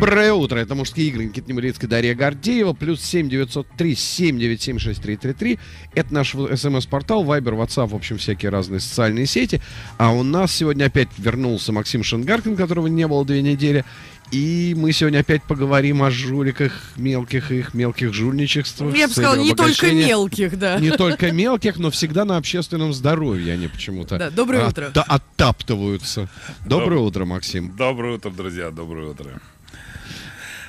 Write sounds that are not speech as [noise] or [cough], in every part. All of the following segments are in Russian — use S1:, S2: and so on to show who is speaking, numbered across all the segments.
S1: Доброе утро, это «Мужские игры». Никита Немурецкий, Дарья Гордеева. Плюс 7 903 797 6333. Это наш смс-портал, Вайбер, Ватсап, в общем, всякие разные социальные сети. А у нас сегодня опять вернулся Максим Шенгаркин, которого не было две недели. И мы сегодня опять поговорим о жуликах, мелких их, мелких жульничествах. Я бы сказал, не только мелких, да. Не только мелких, но всегда на общественном здоровье они почему-то да, доброе от, а, утро. От, оттаптываются. Доброе Доб... утро, Максим.
S2: Доброе утро, друзья, доброе утро.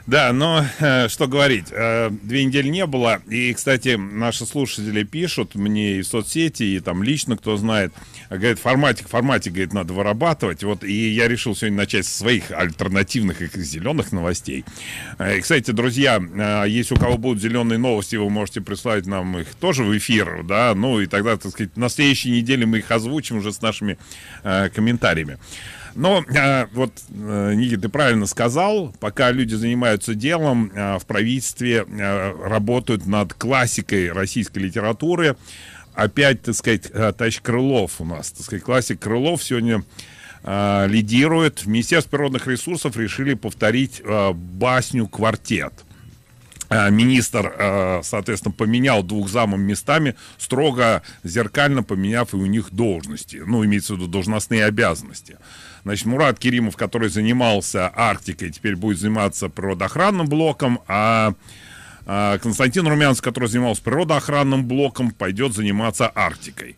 S1: Да, но э, что
S2: говорить, э, две недели не было. И, кстати, наши слушатели пишут мне и в соцсети, и там лично, кто знает, говорит, форматик, форматик, говорит, надо вырабатывать. Вот, и я решил сегодня начать с своих альтернативных и зеленых новостей. Э, кстати, друзья, э, если у кого будут зеленые новости, вы можете прислать нам их тоже в эфир, да, ну и тогда, так сказать, на следующей неделе мы их озвучим уже с нашими э, комментариями. Но э, вот, э, Никита, ты правильно сказал, пока люди занимаются делом, э, в правительстве э, работают над классикой российской литературы. Опять, так сказать, э, товарищ Крылов у нас, так сказать, классик Крылов сегодня э, лидирует. В Министерстве природных ресурсов решили повторить э, басню «Квартет». А, министр, а, соответственно, поменял двух замом местами, строго зеркально поменяв и у них должности, ну, имеется в виду должностные обязанности. Значит, Мурат Керимов, который занимался Арктикой, теперь будет заниматься природоохранным блоком, а, а Константин Румянцев, который занимался природоохранным блоком, пойдет заниматься Арктикой.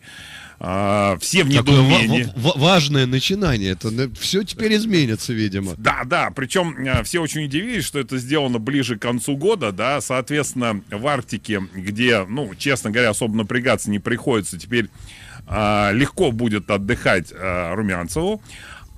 S1: А, все в недоумении. Такое в- в- важное начинание. Это ну, все теперь э, изменится, видимо.
S2: Да, да. Причем э, все очень удивились, что это сделано ближе к концу года, да. Соответственно, в Арктике, где, ну, честно говоря, особо напрягаться не приходится, теперь а, легко будет отдыхать э, Румянцеву.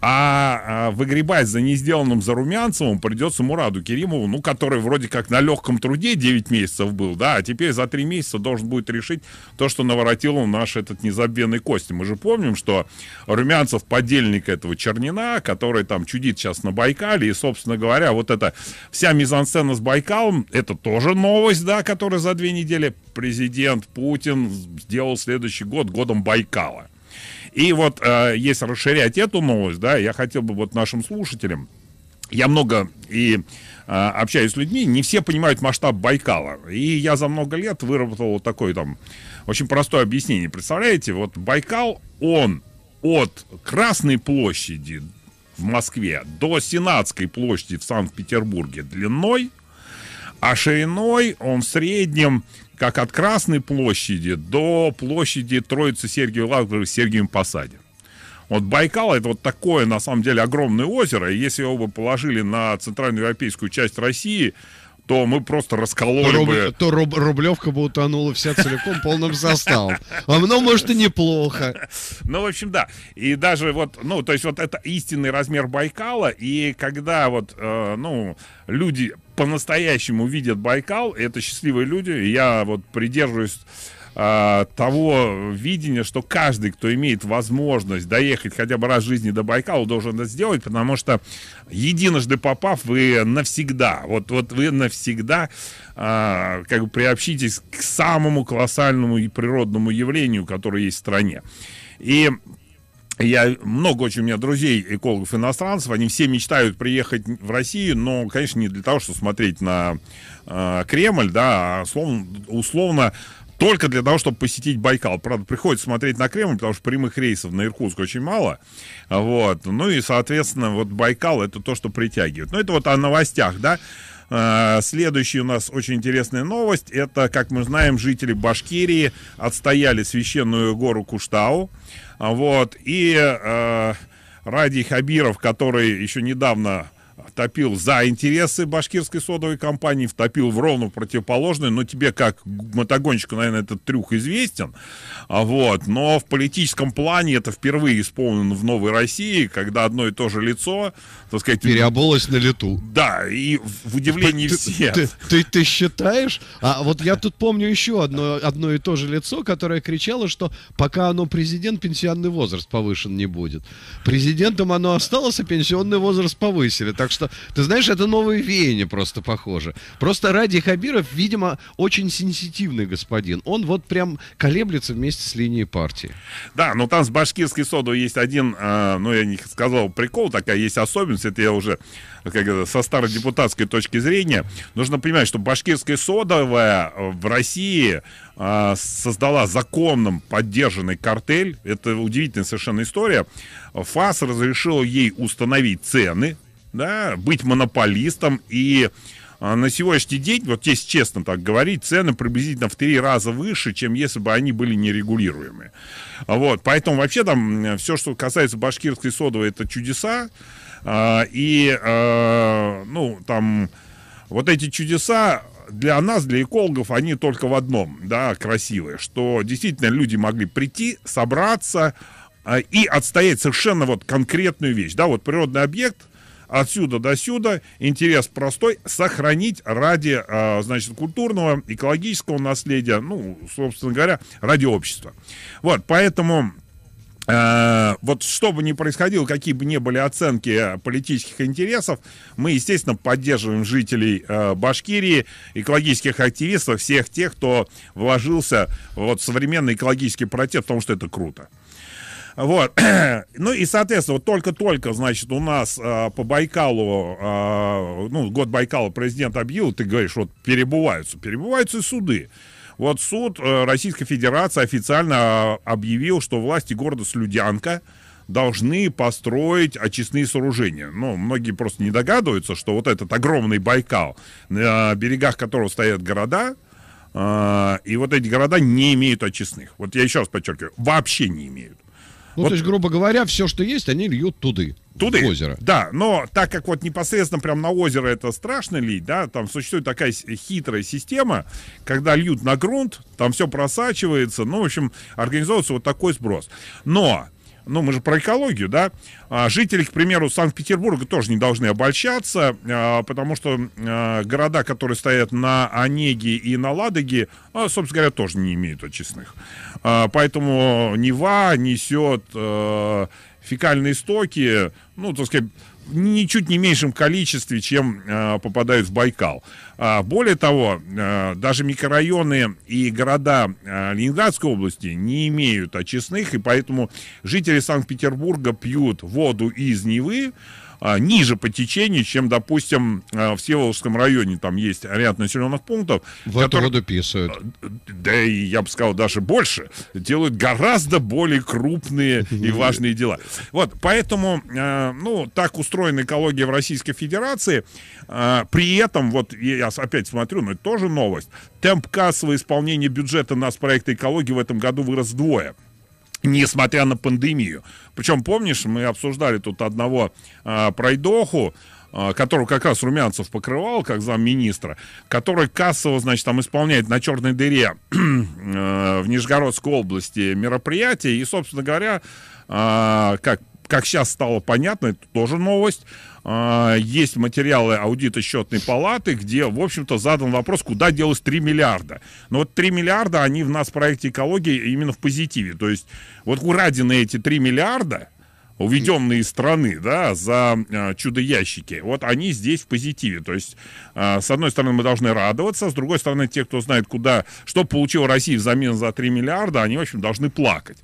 S2: А, а выгребать за несделанным за Румянцевым придется Мураду Керимову, ну, который вроде как на легком труде 9 месяцев был, да, а теперь за 3 месяца должен будет решить то, что наворотил он наш этот незабвенный Кости. Мы же помним, что Румянцев подельник этого Чернина, который там чудит сейчас на Байкале, и, собственно говоря, вот эта вся мизансцена с Байкалом, это тоже новость, да, которая за две недели президент Путин сделал следующий год годом Байкала. И вот, э, если расширять эту новость, да, я хотел бы вот нашим слушателям, я много и э, общаюсь с людьми, не все понимают масштаб Байкала. И я за много лет выработал вот такое там очень простое объяснение. Представляете, вот Байкал, он от Красной площади в Москве до Сенатской площади в Санкт-Петербурге длиной а шириной он в среднем как от Красной площади до площади Троицы Сергиевой Лавры в Сергиевом Посаде. Вот Байкал это вот такое, на самом деле, огромное озеро. И если его бы положили на центральную европейскую часть России, то мы просто раскололи то, бы... То
S1: руб, Рублевка бы утонула вся целиком полным составом. А оно, может, и неплохо.
S2: Ну, в общем, да. И даже вот, ну, то есть вот это истинный размер Байкала. И когда вот, э, ну, люди по-настоящему видят Байкал, это счастливые люди. Я вот придерживаюсь а, того видения, что каждый, кто имеет возможность доехать хотя бы раз в жизни до Байкала, должен это сделать, потому что единожды попав, вы навсегда, вот, вот вы навсегда а, как бы приобщитесь к самому колоссальному и природному явлению, которое есть в стране. И я много очень у меня друзей экологов иностранцев, они все мечтают приехать в Россию, но, конечно, не для того, чтобы смотреть на э, Кремль, да, а условно, условно только для того, чтобы посетить Байкал. Правда, приходится смотреть на Кремль, потому что прямых рейсов на Иркутск очень мало. Вот. Ну и, соответственно, вот Байкал это то, что притягивает. Но ну, это вот о новостях, да. Э, следующая у нас очень интересная новость. Это, как мы знаем, жители Башкирии отстояли священную гору Куштау. Вот. И э, Ради Хабиров, который еще недавно втопил за интересы башкирской содовой компании, втопил в ровно противоположное, но тебе как мотогонщику, наверное, этот трюк известен, а вот, но в политическом плане это впервые исполнено в Новой России, когда одно и то же лицо, так сказать... Переобулось на лету. Да, и в удивлении все. Ты,
S1: ты, ты считаешь? А вот я тут помню еще одно, одно и то же лицо, которое кричало, что пока оно президент, пенсионный возраст повышен не будет. Президентом оно осталось, а пенсионный возраст повысили. Так что что, ты знаешь, это новые веяния просто похоже. Просто Ради Хабиров, видимо, очень сенситивный господин. Он вот прям колеблется вместе с линией партии. Да, но ну там с башкирской содой есть один, э, ну, я не сказал прикол, такая
S2: есть особенность, это я уже как это, со старой депутатской точки зрения. Нужно понимать, что башкирская содовая в России а, создала законным поддержанный картель. Это удивительная совершенно история. ФАС разрешил ей установить цены да, быть монополистом и а, на сегодняшний день, вот если честно так говорить, цены приблизительно в три раза выше, чем если бы они были нерегулируемые. Вот, поэтому вообще там э, все, что касается башкирской содовой, это чудеса. А, и, э, ну, там, вот эти чудеса, для нас, для экологов, они только в одном, да, красивые, что действительно люди могли прийти, собраться э, и отстоять совершенно вот конкретную вещь, да, вот природный объект – отсюда до сюда, интерес простой, сохранить ради, э, значит, культурного, экологического наследия, ну, собственно говоря, ради общества. Вот, поэтому э, вот что бы ни происходило, какие бы ни были оценки э, политических интересов, мы, естественно, поддерживаем жителей э, Башкирии, экологических активистов, всех тех, кто вложился в вот, современный экологический протест, потому что это круто. Вот. [clears throat] ну и, соответственно, вот только-только, значит, у нас э, по Байкалу, э, ну, год Байкала президент объявил, ты говоришь, вот перебываются, перебываются и суды. Вот суд э, Российской Федерации официально а, объявил, что власти города Слюдянка должны построить очистные сооружения. Ну, многие просто не догадываются, что вот этот огромный Байкал, э, на берегах которого стоят города, э, и вот эти города не имеют очистных. Вот я еще раз подчеркиваю, вообще не имеют. Ну, вот, то есть, грубо говоря, все, что есть, они льют туды. Туды? В озеро. Да, но так как вот непосредственно прям на озеро это страшно лить, да, там существует такая хитрая система, когда льют на грунт, там все просачивается, ну, в общем, организовывается вот такой сброс. Но, ну, мы же про экологию, да, а жители, к примеру, Санкт-Петербурга тоже не должны обольщаться, а, потому что а, города, которые стоят на Онеге и на Ладоге, собственно говоря, тоже не имеют очистных. Поэтому Нева несет фекальные стоки, ну, так сказать, ничуть не меньшем количестве, чем э, попадают в Байкал. А, более того, э, даже микрорайоны и города э, Ленинградской области не имеют очистных, и поэтому жители Санкт-Петербурга пьют воду из Невы а, ниже по течению, чем, допустим, а, в Всеволожском районе там есть ряд населенных пунктов. В эту воду писают. А, да и, я бы сказал, даже больше. Делают гораздо более крупные и важные дела. Вот, поэтому, ну, так устроена экология в Российской Федерации. При этом, вот я опять смотрю, но ну, это тоже новость, темп кассового исполнения бюджета на проекта экологии в этом году вырос вдвое несмотря на пандемию. Причем, помнишь, мы обсуждали тут одного э, пройдоху, а, которого как раз Румянцев покрывал, как замминистра, который кассово, значит, там исполняет на Черной дыре [clears throat] э, в Нижегородской области мероприятие. И, собственно говоря, а, как, как сейчас стало понятно, это тоже новость, а, есть материалы аудита счетной палаты, где, в общем-то, задан вопрос, куда делось 3 миллиарда. Но вот 3 миллиарда, они в нас в проекте экологии именно в позитиве. То есть вот украдены эти 3 миллиарда, уведенные из страны, да, за э, чудо-ящики, вот они здесь в позитиве. То есть, э, с одной стороны, мы должны радоваться, с другой стороны, те, кто знает, куда, что получила Россия взамен за 3 миллиарда, они, в общем, должны плакать.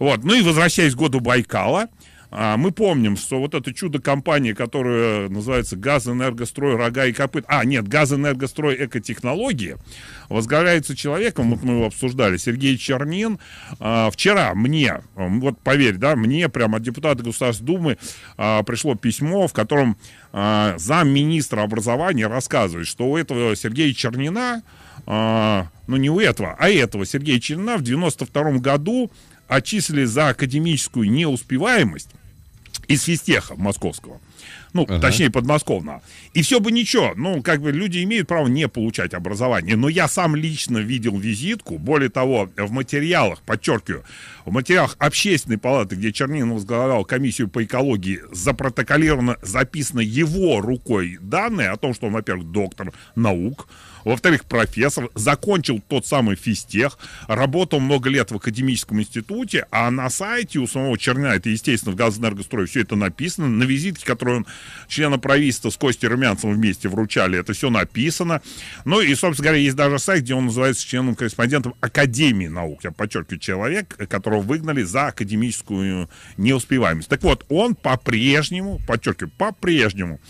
S2: Вот, ну и возвращаясь к году Байкала, а, мы помним, что вот это чудо-компания, которая называется «Газэнергострой рога и копыт», а, нет, «Газэнергострой экотехнологии», возглавляется человеком, вот мы его обсуждали, Сергей Чернин. А, вчера мне, вот поверь, да, мне прямо от депутата Государственной Думы а, пришло письмо, в котором замминистра образования рассказывает, что у этого Сергея Чернина, ну не у этого, а этого Сергея Чернина в 92 году отчислили за академическую неуспеваемость из физтеха московского. Ну, ага. точнее, подмосковного. И все бы ничего. Ну, как бы люди имеют право не получать образование. Но я сам лично видел визитку. Более того, в материалах, подчеркиваю, в материалах общественной палаты, где Чернин возглавлял комиссию по экологии, запротоколировано, записано его рукой данные о том, что он, во-первых, доктор наук, во-вторых, профессор, закончил тот самый физтех, работал много лет в академическом институте, а на сайте у самого Черня, это, естественно, в газэнергострое все это написано, на визитке, которую он члена правительства с Костей Румянцевым вместе вручали, это все написано. Ну и, собственно говоря, есть даже сайт, где он называется членом-корреспондентом Академии наук. Я подчеркиваю, человек, которого выгнали за академическую неуспеваемость. Так вот, он по-прежнему, подчеркиваю, по-прежнему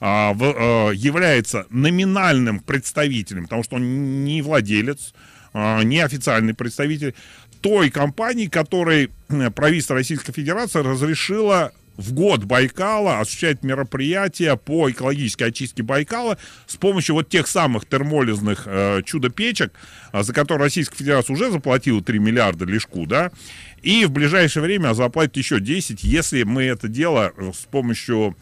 S2: а, а, является номинальным представителем, потому что он не владелец, а, не официальный представитель той компании, которой э, правительство Российской Федерации разрешило в год Байкала осуществлять мероприятия по экологической очистке Байкала с помощью вот тех самых термолизных э, чудо-печек, э, за которые Российская Федерация уже заплатила 3 миллиарда лишку, да, и в ближайшее время заплатит еще 10, если мы это дело э, с помощью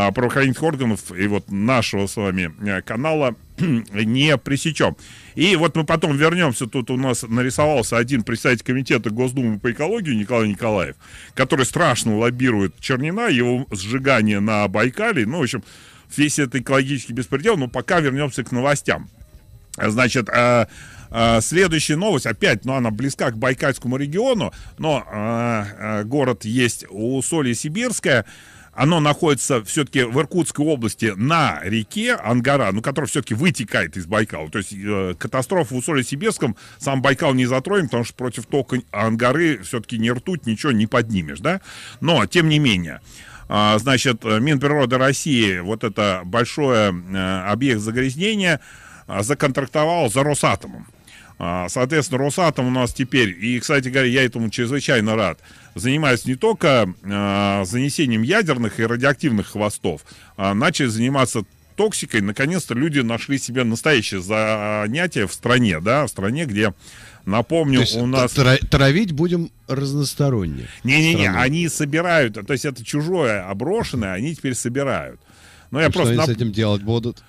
S2: а, правоохранительных органов и вот нашего с вами э, канала [clears throat] не пресечем. И вот мы потом вернемся, тут у нас нарисовался один представитель комитета Госдумы по экологии Николай Николаев, который страшно лоббирует Чернина, его сжигание на Байкале, ну, в общем, весь этот экологический беспредел, но пока вернемся к новостям. Значит, э, э, Следующая новость, опять, но ну, она близка к Байкальскому региону, но э, город есть у Соли Сибирская оно находится все-таки в Иркутской области на реке Ангара, ну, которая все-таки вытекает из Байкала. То есть э, катастрофа в Усоле-Сибирском сам Байкал не затроем, потому что против тока Ангары все-таки не ртуть, ничего не поднимешь, да? Но, тем не менее, а, э, значит, Минприроды России, вот это большое э, объект загрязнения, э, законтрактовал за Росатомом. А, соответственно, Росатом у нас теперь, и, кстати говоря, я этому чрезвычайно рад, занимаюсь не только э, занесением ядерных и радиоактивных хвостов, а начали заниматься токсикой, наконец-то люди нашли себе настоящее занятие в стране, да, в стране, где, напомню, у нас... Травить будем
S1: разносторонне.
S2: Не-не-не, они собирают, то есть это чужое, оброшенное, они теперь собирают. Но я просто... Что они с этим делать будут?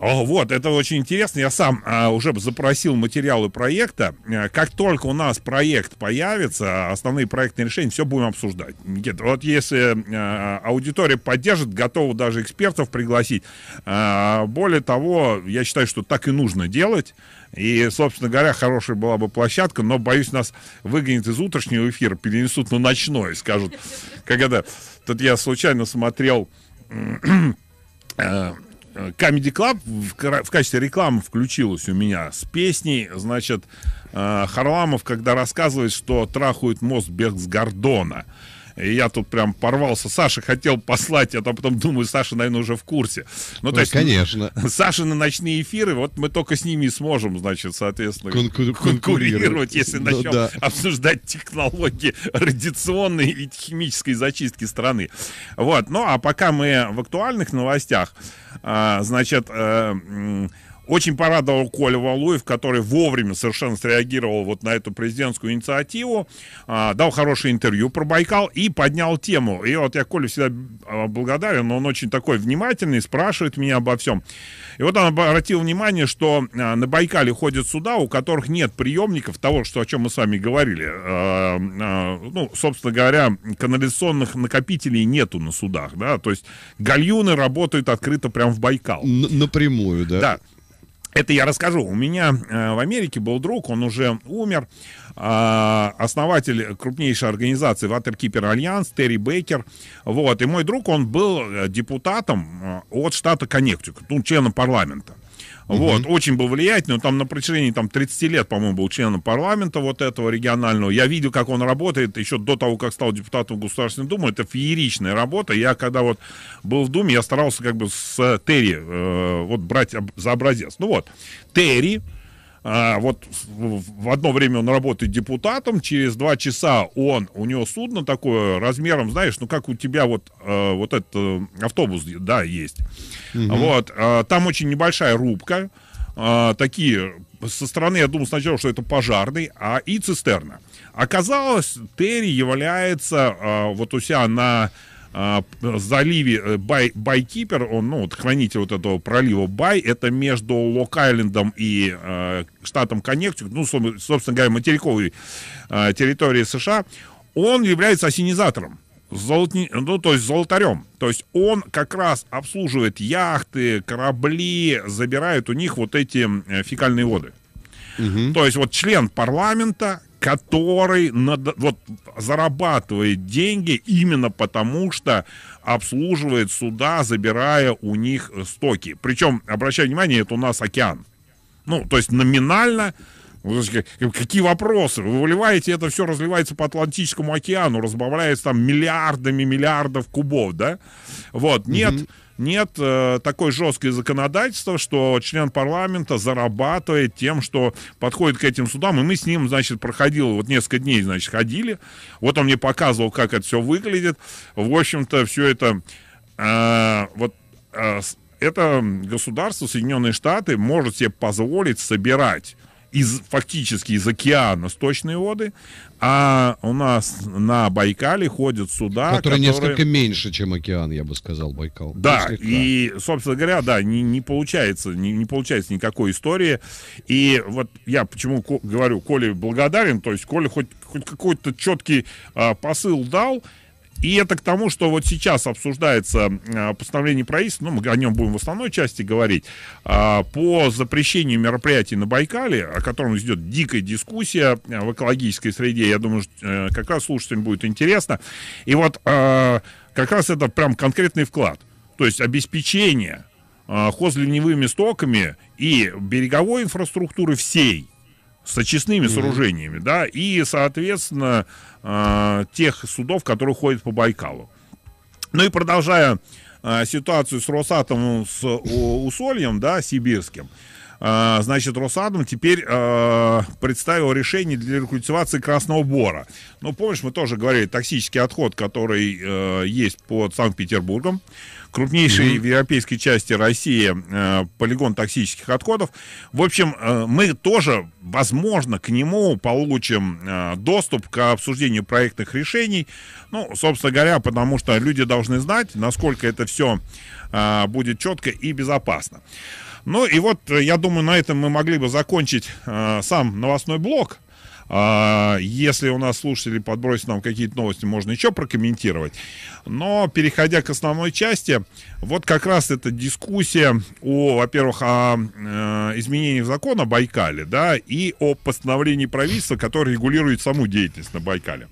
S2: О, вот, это очень интересно. Я сам а, уже запросил материалы проекта. Э, как только у нас проект появится, основные проектные решения, все будем обсуждать. Никит, вот если а, аудитория поддержит, готова даже экспертов пригласить. А, более того, я считаю, что так и нужно делать. И, собственно говоря, хорошая была бы площадка, но, боюсь, нас выгонят из утреннего эфира, перенесут на ночной, скажут. Когда тут я случайно смотрел Э, Comedy Club в, в качестве рекламы включилась у меня с песней, значит, э, Харламов, когда рассказывает, что трахают мост Бехсгардона. Гордона. И я тут прям порвался. Саша хотел послать, а то потом думаю, Саша, наверное, уже в курсе. Ну, ну то есть, конечно. Саша на ночные эфиры, вот мы только с ними сможем, значит, соответственно, Конкур- конкурировать, если ну, начнем да. обсуждать технологии радиационной и химической зачистки страны. Вот, ну а пока мы в актуальных новостях, а, значит, а, очень порадовал Коля Валуев, который вовремя совершенно среагировал вот на эту президентскую инициативу, а, дал хорошее интервью про Байкал и поднял тему. И вот я Коля всегда а, благодарен, но он очень такой внимательный, спрашивает меня обо всем. И вот он обратил внимание, что а, на Байкале ходят суда, у которых нет приемников того, что, о чем мы с вами говорили. Ну, собственно говоря, канализационных накопителей нету на судах, да, то есть гальюны работают открыто прям в Байкал. Напрямую, да? Да. Это я расскажу. У меня э, в Америке был друг, он уже умер, а, основатель крупнейшей организации Waterkeeper Alliance Терри Бейкер. Вот. И мой друг, он был э, депутатом э, от штата Коннектикут, ну, членом парламента. Угу. Вот, очень был влиятельный, он там на протяжении там, 30 лет, по-моему, был членом парламента вот этого регионального. Я видел, как он работает еще до того, как стал депутатом Государственной Думы. Это фееричная работа. Я, когда вот был в Думе, я старался как бы с Терри э, вот брать об, за образец. Ну вот, Терри, а, вот в одно время он работает депутатом, через два часа он, у него судно такое размером, знаешь, ну как у тебя вот, э, вот этот э, автобус, да, есть. Угу. Вот, а, там очень небольшая рубка, а, такие, со стороны я думал сначала, что это пожарный, а и цистерна. Оказалось, Терри является, вот у себя на а, заливе э, бай, Байкипер, он, ну, вот, хранитель вот этого пролива Бай, это между Лок-Айлендом и э, штатом Коннектикут, ну, собственно говоря, материковой э, территории США, он является осенизатором. золот ну, то есть золотарем. То есть он как раз обслуживает яхты, корабли, забирает у них вот эти э, фекальные воды. Угу. То есть вот член парламента который над, вот, зарабатывает деньги именно потому, что обслуживает суда, забирая у них э, стоки. Причем, обращаю внимание, это у нас океан. Ну, то есть номинально Какие вопросы? Вы выливаете это все, разливается по Атлантическому океану, разбавляется там миллиардами миллиардов кубов, да? Вот, нет, mm-hmm нет э, такой жесткой законодательства, что член парламента зарабатывает тем, что подходит к этим судам, и мы с ним, значит, проходил, вот несколько дней, значит, ходили, вот он мне показывал, как это все выглядит, в общем-то, все это, э, вот, э, это государство, Соединенные Штаты, может себе позволить собирать из, фактически из океана сточные воды, а у нас на Байкале ходят суда, которые, которые... несколько
S1: меньше, чем океан, я бы сказал, Байкал. Да,
S2: несколько. и, собственно говоря, да, не, не получается, не, не получается никакой истории. И вот я почему говорю, Коле благодарен, то есть Коля хоть, хоть какой-то четкий а, посыл дал, и это к тому, что вот сейчас обсуждается э, постановление правительства, ну, мы о нем будем в основной части говорить, а, по запрещению мероприятий на Байкале, о котором идет дикая дискуссия э, в экологической среде. Я думаю, что э, как раз слушателям будет интересно. И вот а, как раз это прям конкретный вклад. То есть обеспечение а, хозливневыми стоками и береговой инфраструктуры всей – с очистными сооружениями, да, и, соответственно, э, тех судов, которые ходят по Байкалу. Ну и продолжая э, ситуацию с Росатомом, ну, с у, Усольем, да, сибирским, э, значит, Росатом теперь э, представил решение для рекультивации Красного Бора. Ну, помнишь, мы тоже говорили, токсический отход, который э, есть под Санкт-Петербургом, крупнейшей mm-hmm. в европейской части России э, полигон токсических отходов. В общем, э, мы тоже, возможно, к нему получим э, доступ к обсуждению проектных решений. Ну, собственно говоря, потому что люди должны знать, насколько это все э, будет четко и безопасно. Ну и вот, э, я думаю, на этом мы могли бы закончить э, сам новостной блок. А, если у нас слушатели подбросят нам какие-то новости, можно еще прокомментировать. Но переходя к основной части, вот как раз эта дискуссия о, во-первых, о э, изменении закона Байкале, да, и о постановлении правительства, которое регулирует саму деятельность на Байкале.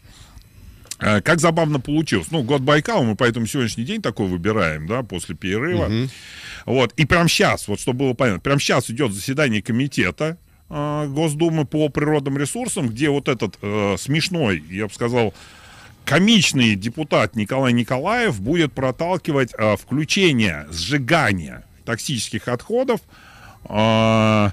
S2: Э, как забавно получилось. Ну, год Байкала, мы поэтому сегодняшний день такой выбираем, да, после перерыва. Угу. Вот, и прямо сейчас, вот чтобы было понятно, прямо сейчас идет заседание комитета, Э, Госдумы по природным ресурсам, где вот этот э, смешной, я бы сказал, комичный депутат Николай Николаев будет проталкивать э, включение сжигания токсических отходов, э,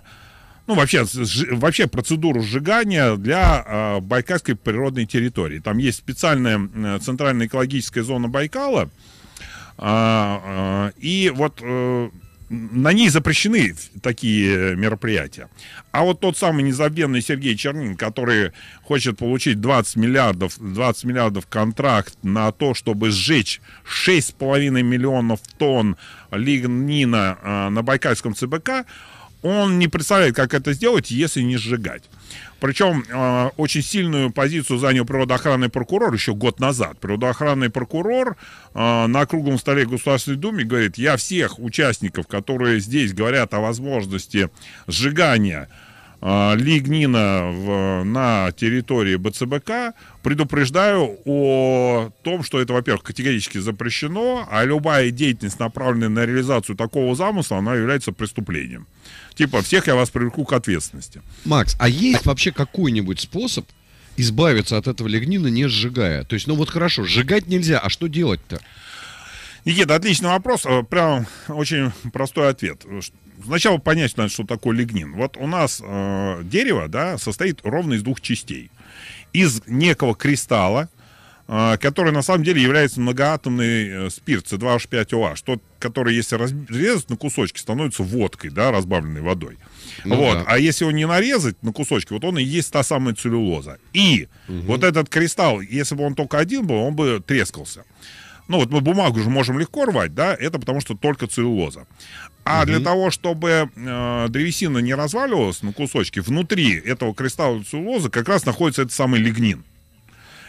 S2: ну вообще, сж, вообще процедуру сжигания для э, байкальской природной территории. Там есть специальная э, центральная экологическая зона Байкала, э, э, и вот э, на ней запрещены такие мероприятия. А вот тот самый незабвенный Сергей Чернин, который хочет получить 20 миллиардов, 20 миллиардов контракт на то, чтобы сжечь 6,5 миллионов тонн лигнина а, на Байкальском ЦБК, он не представляет, как это сделать, если не сжигать. Причем э, очень сильную позицию занял природоохранный прокурор еще год назад. Природоохранный прокурор э, на круглом столе Государственной Думы говорит, я всех участников, которые здесь говорят о возможности сжигания э, лигнина в, на территории БЦБК, предупреждаю о том, что это, во-первых, категорически запрещено, а любая деятельность, направленная на реализацию такого замысла, она является преступлением типа всех я вас привлеку
S1: к ответственности. Макс, а есть вообще какой-нибудь способ избавиться от этого лигнина, не сжигая? То есть, ну вот хорошо, сжигать нельзя, а что делать-то? Никита, отличный
S2: вопрос. Э, прям очень простой ответ. Сначала понять надо, что такое лигнин. Вот у нас э, дерево да, состоит ровно из двух частей. Из некого кристалла, а, который на самом деле является многоатомный э, спирт C2H5OH, что, который, если разрезать на кусочки, становится водкой, да, разбавленной водой. Ну, вот. да. А если его не нарезать на кусочки, вот он и есть та самая целлюлоза. И угу. вот этот кристалл, если бы он только один был, он бы трескался. Ну вот мы бумагу же можем легко рвать, да, это потому что только целлюлоза. А угу. для того, чтобы э, древесина не разваливалась на кусочки, внутри этого кристалла целлюлозы как раз находится этот самый лигнин.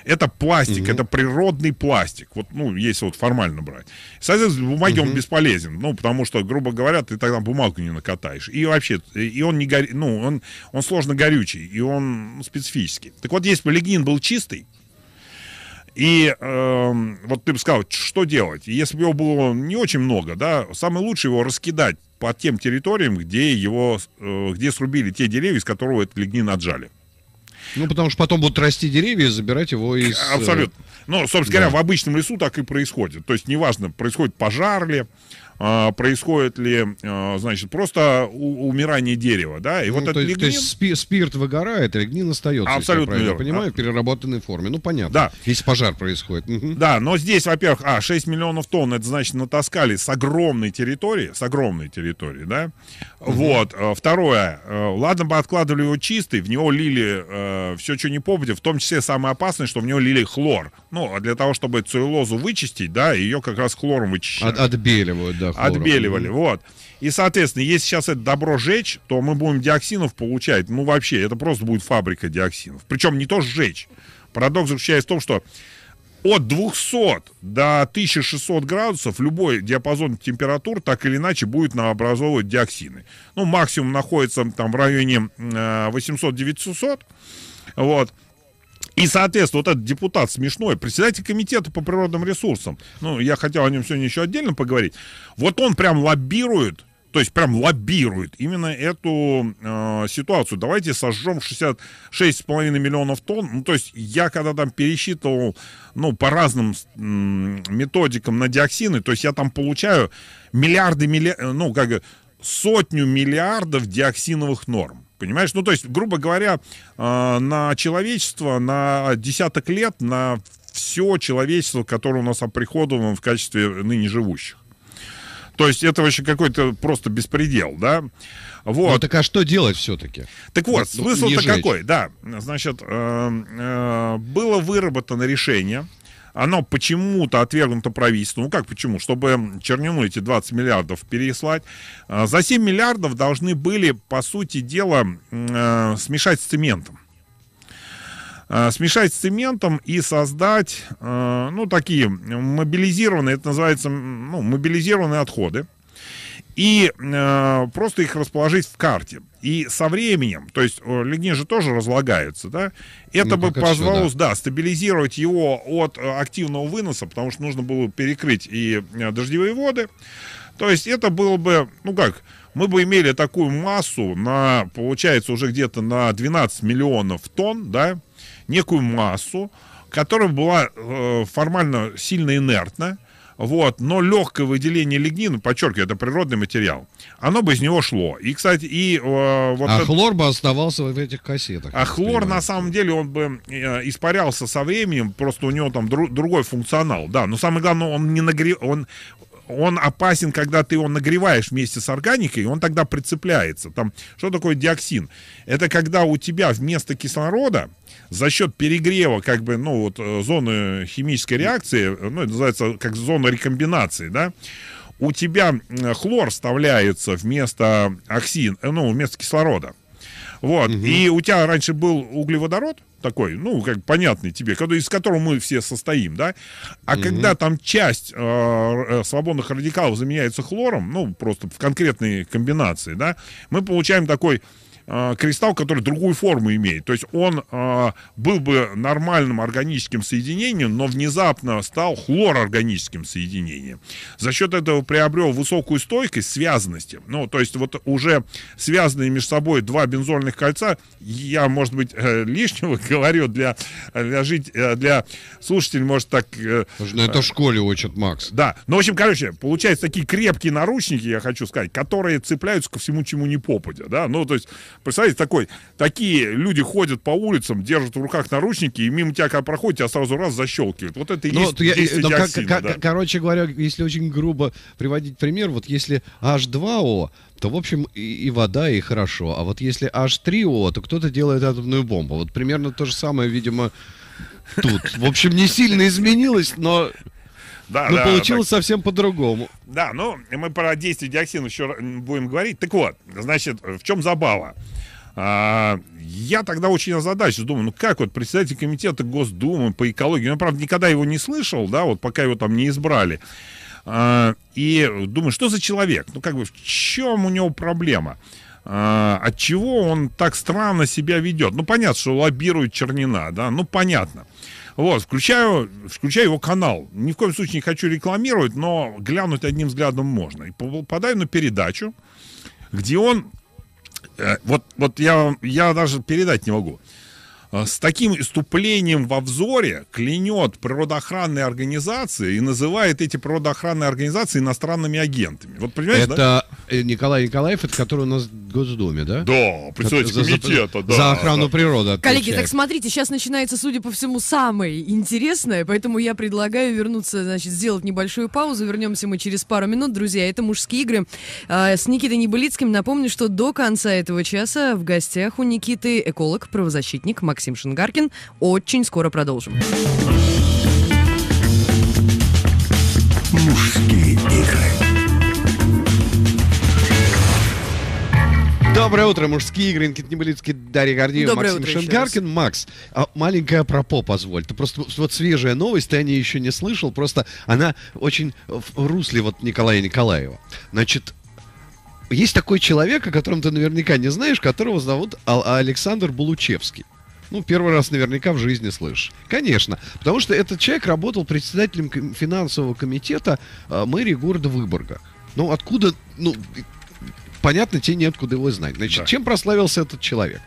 S2: Это пластик, угу. это природный пластик. Вот, ну, если вот формально брать. Соответственно, бумаги угу. он бесполезен. Ну, потому что, грубо говоря, ты тогда бумагу не накатаешь. И вообще, и он не горит, ну, он, он сложно горючий, и он специфический. Так вот, если бы лигнин был чистый, и э, вот ты бы сказал, что делать? Если бы его было не очень много, да, самое лучшее его раскидать по тем территориям, где его, э, где срубили те деревья, из которого этот лигнин отжали.
S1: Ну, потому что потом будут расти деревья и забирать его
S2: из... Э, Абсолютно. Ну, собственно да. говоря, в обычном лесу так и происходит. То есть, неважно, происходит пожар ли, а, происходит ли, а, значит, просто умирание дерева, да, и ну, вот то, этот лигнин... То
S1: есть спирт выгорает, а лигнин остается, Абсолютно если я верно. понимаю, а.
S2: в переработанной форме, ну, понятно, да. если пожар происходит. Да, но здесь, во-первых, а, 6 миллионов тонн, это значит натаскали с огромной территории, с огромной территории, да, угу. вот, второе, э, ладно бы откладывали его чистый, в него лили э, все, что не помните, в том числе самое опасное, что в него лили хлор, ну, для того, чтобы целлюлозу вычистить, да, ее как раз хлором вычищают. От
S1: отбеливают, да отбеливали,
S2: вот. И, соответственно, если сейчас это добро жечь, то мы будем диоксинов получать, ну, вообще, это просто будет фабрика диоксинов. Причем не то сжечь. Парадокс заключается в том, что от 200 до 1600 градусов любой диапазон температур так или иначе будет образовывать диоксины. Ну, максимум находится там в районе 800-900, э, вот, и, соответственно, вот этот депутат смешной, председатель комитета по природным ресурсам, ну, я хотел о нем сегодня еще отдельно поговорить, вот он прям лоббирует то есть прям лоббирует именно эту э, ситуацию. Давайте сожжем 66,5 миллионов тонн. Ну, то есть я когда там пересчитывал, ну, по разным м, методикам на диоксины, то есть я там получаю миллиарды, милли... ну, как сотню миллиардов диоксиновых норм. Понимаешь? Ну, то есть, грубо говоря, а, на человечество, на десяток лет, на все человечество, которое у нас оприходовано в качестве ныне живущих. То есть это вообще какой-то просто беспредел, да? Вот. Ну так а что делать
S1: все-таки? Так вот, ну, смысл-то какой,
S2: да. Значит, э, э, было выработано решение, оно почему-то отвергнуто правительством. Ну как почему? Чтобы Чернину эти 20 миллиардов переслать. А, за 7 миллиардов должны были, по сути дела, э, смешать с цементом. А, смешать с цементом и создать, э, ну, такие мобилизированные, это называется, ну, мобилизированные отходы и э, просто их расположить в карте. И со временем, то есть э, лигни же тоже разлагаются, да, это ну, бы позволило, все, да. да, стабилизировать его от э, активного выноса, потому что нужно было перекрыть и э, дождевые воды. То есть это было бы, ну как, мы бы имели такую массу на, получается, уже где-то на 12 миллионов тонн, да, некую массу, которая была э, формально сильно инертна, вот, но легкое выделение лигнина, подчеркиваю, это природный материал, оно бы из него шло. И, кстати, и э, вот... А этот... хлор
S1: бы оставался в этих кассетах.
S2: А хлор, понимаю. на самом деле, он бы э, испарялся со временем, просто у него там дру, другой функционал, да. Но самое главное, он не нагрев... Он, он опасен, когда ты его нагреваешь вместе с органикой, и он тогда прицепляется. Там, что такое диоксин? Это когда у тебя вместо кислорода за счет перегрева, как бы, ну, вот, э, зоны химической реакции, э, ну, это называется как зона рекомбинации, да, у тебя хлор вставляется вместо оксин, э, ну, вместо кислорода. Вот. Угу. И у тебя раньше был углеводород такой, ну, как понятный тебе, из которого мы все состоим, да? А угу. когда там часть э, свободных радикалов заменяется хлором, ну, просто в конкретной комбинации, да, мы получаем такой Э, кристалл, который другую форму имеет. То есть он э, был бы нормальным органическим соединением, но внезапно стал хлорорганическим соединением. За счет этого приобрел высокую стойкость связанности. Ну, то есть вот уже связанные между собой два бензольных кольца, я, может быть, э, лишнего [laughs] говорю для, для, жить, э, для слушателей, может так... Э, но ну это в школе учат, Макс. Да. Ну, в общем, короче, получается такие крепкие наручники, я хочу сказать, которые цепляются ко всему, чему не попадя, да, ну, то есть Представляете, такой, такие люди ходят по улицам, держат в руках наручники, и мимо тебя, когда проходит, тебя сразу раз защелкивают. Вот это и ну, есть, я, э, есть но, ну, диоксина, как, да.
S1: Короче говоря, если очень грубо приводить пример, вот если H2O, то, в общем, и, и вода, и хорошо. А вот если H3O, то кто-то делает атомную бомбу. Вот примерно то же самое, видимо, тут. В общем, не сильно изменилось, но...
S2: Да, Но да, получилось
S1: так. совсем по-другому. Да,
S2: ну мы про действие диоксина еще будем говорить. Так вот, значит, в чем забава? А, я тогда очень озадачился, думаю, ну как вот председатель комитета Госдумы по экологии, ну, правда, никогда его не слышал, да, вот пока его там не избрали. А, и думаю, что за человек? Ну как бы в чем у него проблема? А, от чего он так странно себя ведет? Ну понятно, что лоббирует Чернина, да, ну понятно. Вот, включаю, включаю его канал. Ни в коем случае не хочу рекламировать, но глянуть одним взглядом можно. И попадаю на передачу, где он... Э, вот, вот я, я даже передать не могу э, с таким иступлением во взоре клянет природоохранные организации и называет эти природоохранные организации иностранными
S1: агентами. Вот понимаешь, это да? Э, Николай Николаев, это который у нас Госдуме, да? Да, представитель за, комитета, за, да. За охрану природы. Отвечает. Коллеги, так
S3: смотрите, сейчас начинается, судя по всему, самое интересное, поэтому я предлагаю вернуться, значит, сделать небольшую паузу. Вернемся мы через пару минут, друзья. Это «Мужские игры» а, с Никитой Небылицким. Напомню, что до конца этого часа в гостях у Никиты эколог, правозащитник Максим Шингаркин. Очень скоро продолжим. Мужские
S1: Доброе утро, мужские игры, Инкит Небылицкий, Дарья Гордеева, Доброе Максим Шенгаркин. Макс, а маленькая пропо, позволь. Ты просто вот свежая новость, ты о ней еще не слышал, просто она очень в русле вот Николая Николаева. Значит, есть такой человек, о котором ты наверняка не знаешь, которого зовут Александр Булучевский. Ну, первый раз наверняка в жизни слышишь. Конечно. Потому что этот человек работал председателем финансового комитета а, мэрии города Выборга. Ну, откуда, ну, понятно, тебе неоткуда его знать. Значит, да. чем прославился этот человек?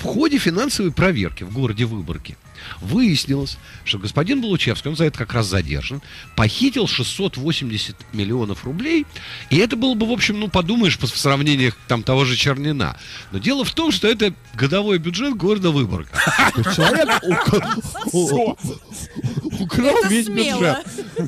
S1: В ходе финансовой проверки в городе Выборге выяснилось, что господин Булучевский, он за это как раз задержан, похитил 680 миллионов рублей, и это было бы, в общем, ну, подумаешь, по сравнению там того же Чернина. Но дело в том, что это годовой бюджет города Выборга. Человек украл весь бюджет.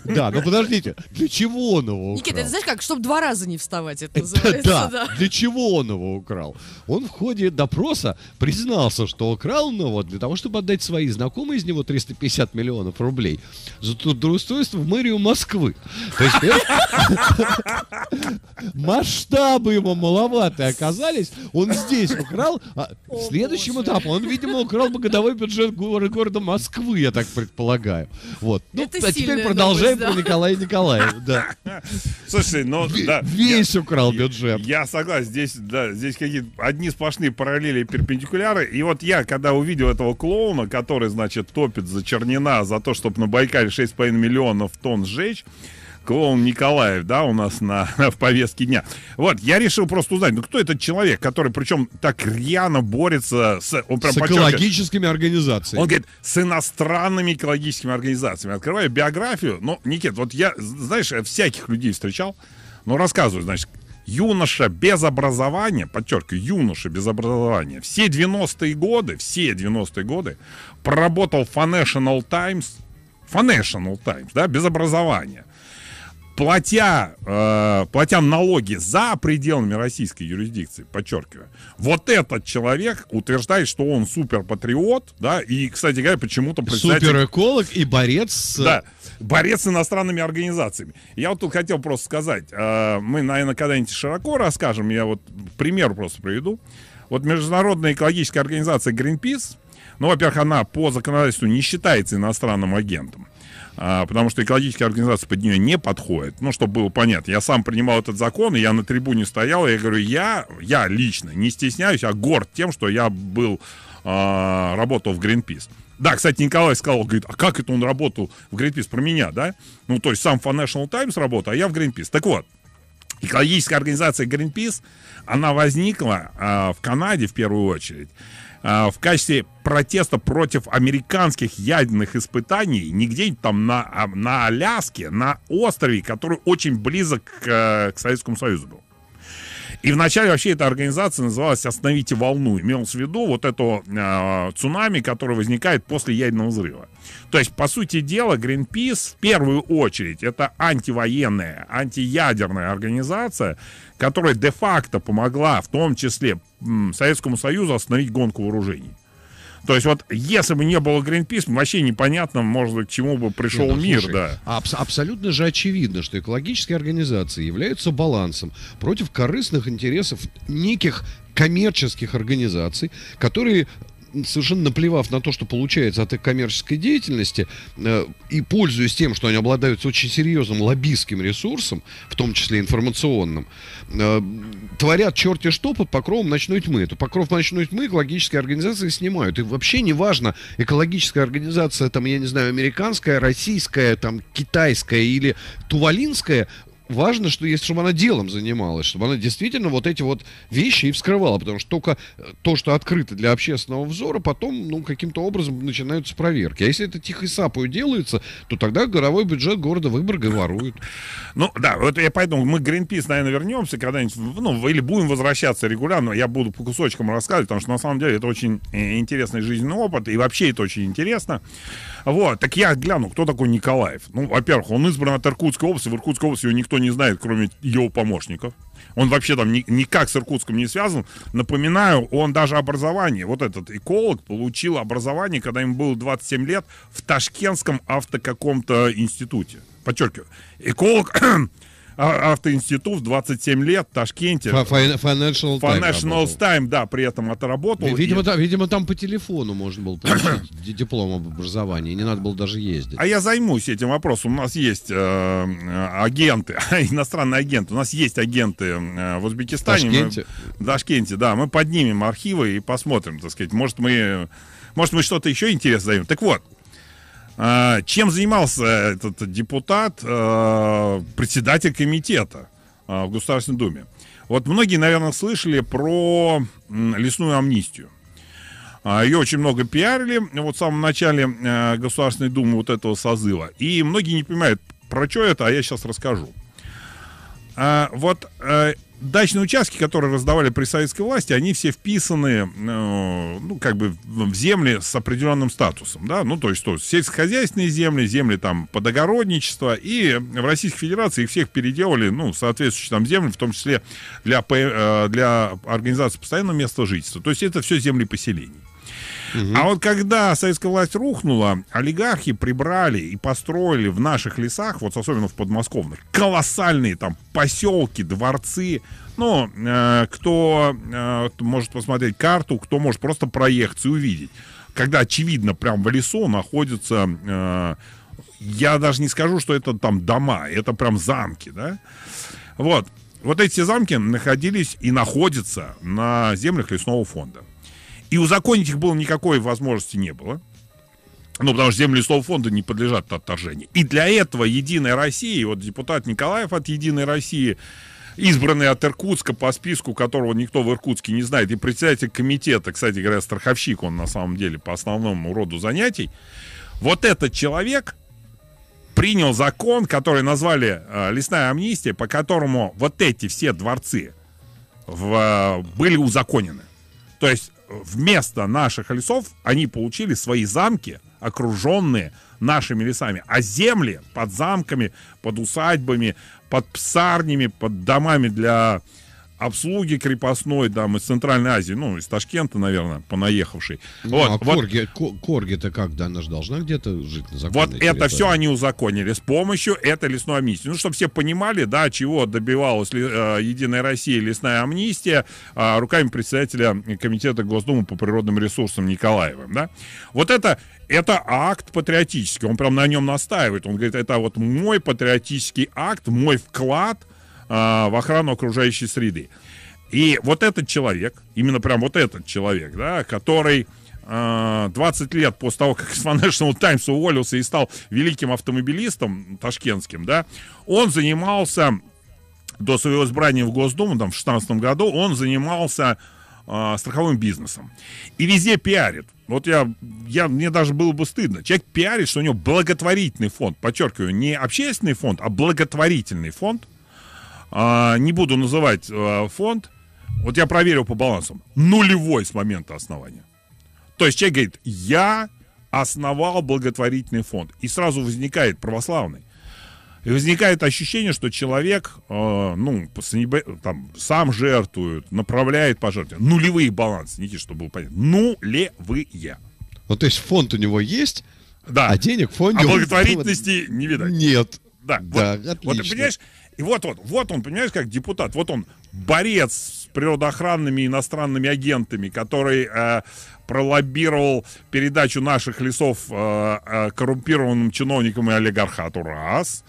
S1: Да, но ну подождите, для чего он его украл? Никита, ты
S3: знаешь как, чтобы два раза не вставать, это называется. Да,
S1: для чего он его украл? Он в ходе допроса признался, что украл он его для того, чтобы отдать свои знакомые из него 350 миллионов рублей за трудоустройство в мэрию Москвы. То есть [laughs] масштабы ему маловаты оказались. Он здесь украл. А следующим этапом он, видимо, украл бы годовой бюджет города Москвы, я так предполагаю. Вот. Ну, а теперь продолжаем бюджет да. Николая Николаева, да. [laughs] Слушай,
S2: ну, да. Весь украл бюджет. Я, я согласен, здесь, да, здесь какие-то одни сплошные параллели и перпендикуляры. И вот я, когда увидел этого клоуна, который, значит, топит за Чернина за то, чтобы на Байкале 6,5 миллионов тонн сжечь, клоун Николаев, да, у нас [laughs] на, в повестке дня. Вот, я решил просто узнать, ну кто этот человек, который причем так рьяно борется с... Он прям с экологическими
S1: организациями. Он говорит,
S2: с иностранными экологическими организациями. Открываю биографию, ну, Никит, вот я, знаешь, всяких людей встречал, но рассказываю, значит, юноша без образования, подчеркиваю, юноша без образования, все 90-е годы, все 90-е годы проработал в Financial Times, Financial Times, да, без образования платя, э, платя налоги за пределами российской юрисдикции, подчеркиваю, вот этот человек утверждает, что он суперпатриот, да, и, кстати говоря, почему-то представитель...
S1: Суперэколог и борец э, Да, борец с
S2: иностранными организациями. Я вот тут хотел просто сказать, э, мы, наверное, когда-нибудь широко расскажем, я вот пример просто приведу. Вот международная экологическая организация Greenpeace, ну, во-первых, она по законодательству не считается иностранным агентом. А, потому что экологические организации под нее не подходят. Ну, чтобы было понятно. Я сам принимал этот закон, и я на трибуне стоял, и я говорю, я, я лично не стесняюсь, а горд тем, что я был, а, работал в Greenpeace. Да, кстати, Николай сказал, говорит, а как это он работал в Greenpeace? Про меня, да? Ну, то есть сам Financial Times работал, а я в Greenpeace. Так вот, экологическая организация Greenpeace, она возникла э, в Канаде в первую очередь. А, в качестве протеста против американских ядерных испытаний не где-нибудь там на, а, на Аляске, на острове, который очень близок к, э, к Советскому Союзу был. И вначале вообще эта организация называлась «Остановите волну». Имел в виду вот это э, цунами, которое возникает после ядерного взрыва. То есть, по сути дела, Greenpeace в первую очередь это антивоенная, антиядерная организация, которая де-факто помогла в том числе Советскому Союзу остановить гонку вооружений. То есть вот если бы не было Greenpeace, вообще непонятно, может
S1: быть, к чему бы пришел Нет, ну, мир, слушай, да. Аб- абсолютно же очевидно, что экологические организации являются балансом против корыстных интересов неких коммерческих организаций, которые совершенно наплевав на то, что получается от их коммерческой деятельности, э, и пользуясь тем, что они обладают очень серьезным лоббистским ресурсом, в том числе информационным, э, творят черти что под покровом ночной тьмы. Это покров ночной тьмы экологические организации снимают. И вообще неважно, экологическая организация, там, я не знаю, американская, российская, там, китайская или тувалинская, важно, что есть, чтобы она делом занималась, чтобы она действительно вот эти вот вещи и вскрывала, потому что только э, то, что открыто для общественного взора, потом, ну, каким-то образом начинаются проверки. А если это тихо и сапою делается, то тогда горовой бюджет города Выборга воруют. [laughs] Ну, да, вот я поэтому мы
S2: к Гринпис, наверное, вернемся когда-нибудь, ну, или будем возвращаться регулярно, я буду по кусочкам рассказывать, потому что на самом деле это очень э, интересный жизненный опыт, и вообще это очень интересно. Вот, так я гляну, кто такой Николаев. Ну, во-первых, он избран от Иркутской области. В Иркутской области его никто не знает, кроме его помощников. Он вообще там ни, никак с Иркутском не связан. Напоминаю, он даже образование, вот этот эколог получил образование, когда ему было 27 лет, в Ташкентском авто каком-то институте. Подчеркиваю, эколог [clears throat] э, а, автоинститут в 27 лет в Ташкенте. Financial, Financial Time. Time, да, при этом отработал. Видимо, и... там,
S1: видимо там по телефону можно было получить диплом об образовании, не надо было даже
S2: ездить. А я займусь этим вопросом. У нас есть э, э агенты, [laughs] иностранные агенты. У нас есть агенты э, в Узбекистане. В Ташкенте? Мы, в Ташкенте, да. Мы поднимем архивы и посмотрим, так сказать. Может, мы, может, мы что-то еще интересное даем. Так вот, а, чем занимался этот депутат, а, председатель комитета а, в Государственной Думе? Вот многие, наверное, слышали про лесную амнистию. Ее очень много пиарили вот в самом начале Государственной Думы вот этого созыва. И многие не понимают, про что это, а я сейчас расскажу. Вот э, дачные участки, которые раздавали при советской власти, они все вписаны, э, ну, как бы в земли с определенным статусом, да, ну, то есть, то сельскохозяйственные земли, земли там под огородничество и в Российской Федерации их всех переделали, ну, соответствующие там земли, в том числе для, э, для организации постоянного места жительства, то есть это все земли поселений. А вот когда советская власть рухнула, олигархи прибрали и построили в наших лесах, вот особенно в подмосковных, колоссальные там поселки, дворцы. Ну, э, кто э, может посмотреть карту, кто может просто проехать и увидеть. Когда очевидно, прям в лесу находится... Э, я даже не скажу, что это там дома, это прям замки, да? Вот. Вот эти замки находились и находятся на землях лесного фонда. И узаконить их было никакой возможности не было. Ну, потому что земли слов фонда не подлежат отторжению. И для этого Единая Россия, вот депутат Николаев от Единой России, избранный от Иркутска по списку, которого никто в Иркутске не знает, и председатель комитета, кстати говоря, страховщик он на самом деле по основному роду занятий, вот этот человек принял закон, который назвали э, «Лесная амнистия», по которому вот эти все дворцы в, э, были узаконены. То есть вместо наших лесов они получили свои замки, окруженные нашими лесами. А земли под замками, под усадьбами, под псарнями, под домами для обслуги крепостной, там, из Центральной Азии, ну, из Ташкента, наверное, понаехавший. Ну, вот, а вот,
S1: корги, то как, да, она же должна где-то жить на Вот территории. это все
S2: они узаконили с помощью этой лесной амнистии. Ну, чтобы все понимали, да, чего добивалась э, Единая Россия лесная амнистия э, руками председателя Комитета Госдумы по природным ресурсам Николаевым, да. Вот это это акт патриотический, он прям на нем настаивает. Он говорит, это вот мой патриотический акт, мой вклад Э, в охрану окружающей среды. И вот этот человек, именно прям вот этот человек, да, который 20 э, лет после того, как из Financial Times уволился и стал великим автомобилистом ташкентским, да, он занимался до своего избрания в Госдуму, там, в 16 году, он занимался э, страховым бизнесом. И везде пиарит. Вот я, я, мне даже было бы стыдно. Человек пиарит, что у него благотворительный фонд, подчеркиваю, не общественный фонд, а благотворительный фонд – а, не буду называть а, фонд, вот я проверил по балансам, нулевой с момента основания. То есть человек говорит, я основал благотворительный фонд. И сразу возникает православный. И возникает ощущение, что человек, э, ну, там, сам жертвует, направляет пожертвования. Нулевые балансы, не те, чтобы было понятно. Нулевые. Ну, то есть фонд у него есть, да. а денег в фонде... А благотворительности не видать. Нет. Да, да вот, отлично. Вот, понимаешь, и вот он, вот он, понимаешь, как депутат, вот он борец с природоохранными иностранными агентами, который э, пролоббировал передачу наших лесов э, э, коррумпированным чиновникам и олигархату, раз.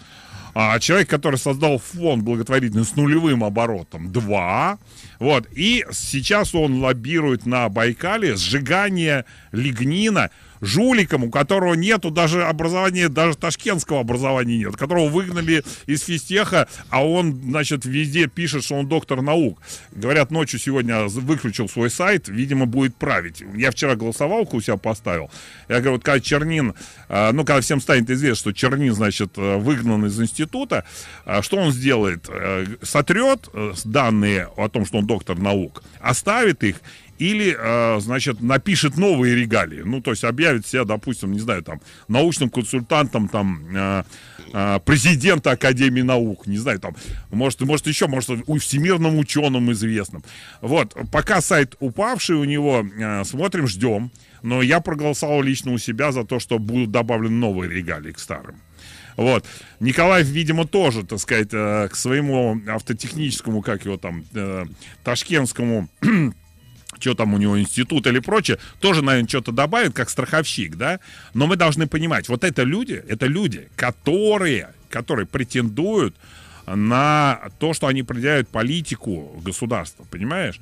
S2: А человек, который создал фонд благотворительный с нулевым оборотом, два. Вот. И сейчас он лоббирует на Байкале сжигание лигнина жуликом, у которого нету даже образования, даже ташкентского образования нет, которого выгнали из физтеха, а он, значит, везде пишет, что он доктор наук. Говорят, ночью сегодня выключил свой сайт, видимо, будет править. Я вчера голосовалку у себя поставил. Я говорю, вот когда Чернин, а, ну, когда всем станет известно, что Чернин, значит, э, выгнан из института, а, что он сделает? Э, сотрет э, данные о том, что он доктор наук, оставит их или, э, значит, напишет новые регалии. Ну, то есть объявит себя, допустим, не знаю, там, научным консультантом, там, э, э президента Академии наук, не знаю, там, может, может еще, может, у всемирным ученым известным. Вот, пока сайт упавший у него, э, смотрим, ждем. Но я проголосовал лично у себя за то, что будут добавлены новые регалии к старым. Вот. Николай, видимо, тоже, так сказать, э, к своему автотехническому, как его там, э, ташкентскому [clears throat] что там у него институт или прочее, тоже, наверное, что-то добавит, как страховщик, да? Но мы должны понимать, вот это люди, это люди, которые, которые претендуют на то, что они
S1: определяют политику государства, понимаешь?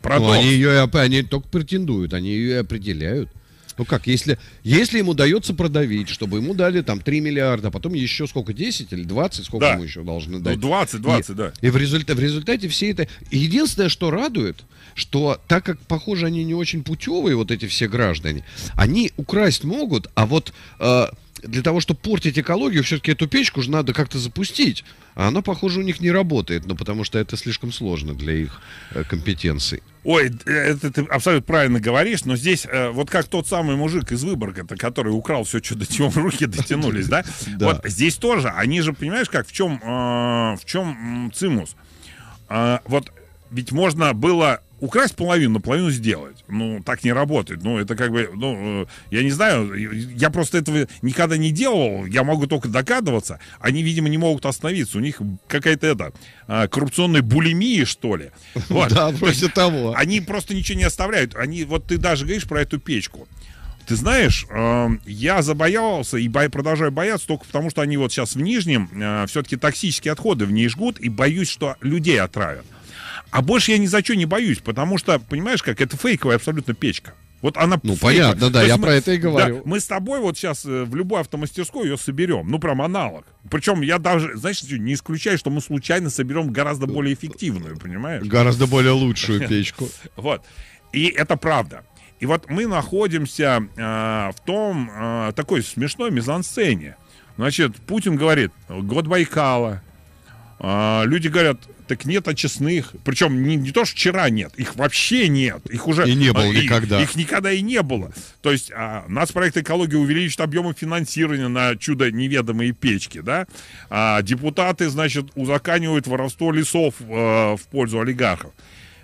S1: Продолж... Ну, они ее они только претендуют, они ее определяют. Ну как, если, если ему дается продавить, чтобы ему дали там 3 миллиарда, а потом еще сколько, 10 или 20, сколько да. ему еще должны ну, дать? Ну 20, 20, и, да. И в результате, в результате все это... Единственное, что радует, что так как, похоже, они не очень путевые, вот эти все граждане, они украсть могут, а вот... Э, для того, чтобы портить экологию, все-таки эту печку же надо как-то запустить. А она, похоже, у них не работает, но ну, потому что это слишком сложно для их э, компетенций.
S2: Ой, э, это ты абсолютно правильно говоришь, но здесь э, вот как тот самый мужик из Выборга, то который украл все, что до него в руки дотянулись, [laughs] да? Вот здесь тоже, они же, понимаешь, как в чем, э, в чем цимус? Э, вот ведь можно было украсть половину, половину сделать. Ну, так не работает. Ну, это как бы, ну, э, я не знаю, я просто этого никогда не делал, я могу только догадываться. Они, видимо, не могут остановиться. У них какая-то это, а, коррупционная булимия, что ли. [laughs] Вот. Да, вроде [laughs] того. Они просто ничего не оставляют. Они, вот ты даже говоришь про эту печку. Ты знаешь, эм, я забоялся и продолжаю бояться только потому, что они вот сейчас в Нижнем э, все-таки токсические отходы в ней жгут, и боюсь, что людей отравят. А больше я ни за что не боюсь, потому что, понимаешь, как это фейковая абсолютно печка. Вот она... Ну, фейковая. понятно, да, я мы, про это и говорю. Да, мы с тобой вот сейчас э, в любой автомастерской ее соберем. Ну, прям аналог. Причем я даже, знаешь, не исключаю, что мы случайно соберем гораздо э, более эффективную, понимаешь? Гораздо более лучшую [laughs] печку. Вот. И это правда. И вот мы находимся э, в том э, такой смешной мизансцене. Значит, Путин говорит, год Байкала, а, люди говорят, так нет очистных. А Причем не, не то, что вчера нет, их вообще нет. Их уже... И не было а, никогда. Их, их никогда и не было. То есть а, нас проект экологии увеличит объемы финансирования на чудо неведомые печки, да? А, депутаты, значит, узаканивают воровство лесов а, в пользу олигархов.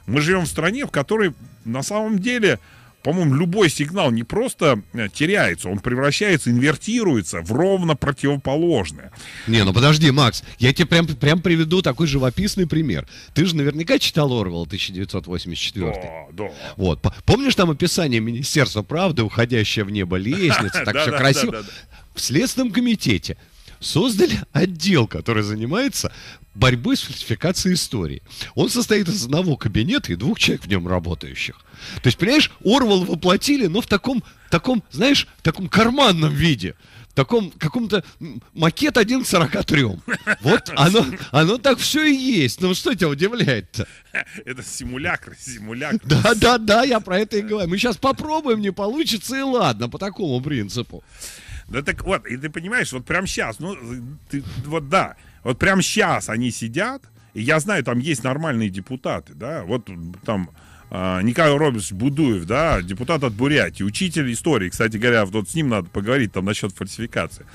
S2: Мы живем в стране, в которой на самом деле по-моему, любой сигнал не просто э, теряется, он превращается, инвертируется в
S1: ровно противоположное. Не, ну подожди, Макс, я тебе прям, прям приведу такой живописный пример. Ты же наверняка читал Орвелл 1984. Да, да. Вот. Помнишь там описание Министерства правды, уходящее в небо лестница, [laughs] так все красиво? В Следственном комитете создали отдел, который занимается борьбы с фальсификацией истории. Он состоит из одного кабинета и двух человек в нем работающих. То есть, понимаешь, Орвал воплотили, но в таком, таком, знаешь, в таком карманном виде. В таком каком-то макет 1 к 43. Вот оно, оно так все и есть. Ну что тебя удивляет-то?
S2: Это симулякр, симулякр. Да,
S1: да, да, я про это и говорю. Мы сейчас попробуем, не получится, и ладно, по такому принципу. Да так вот, и ты
S2: понимаешь, вот прям сейчас, ну, ты, вот да, вот прямо сейчас они сидят, и я знаю, там есть нормальные депутаты, да, вот там э, Николай Робертович Будуев, да, депутат от Бурятии, учитель истории, кстати говоря, вот с ним надо поговорить там насчет фальсификации.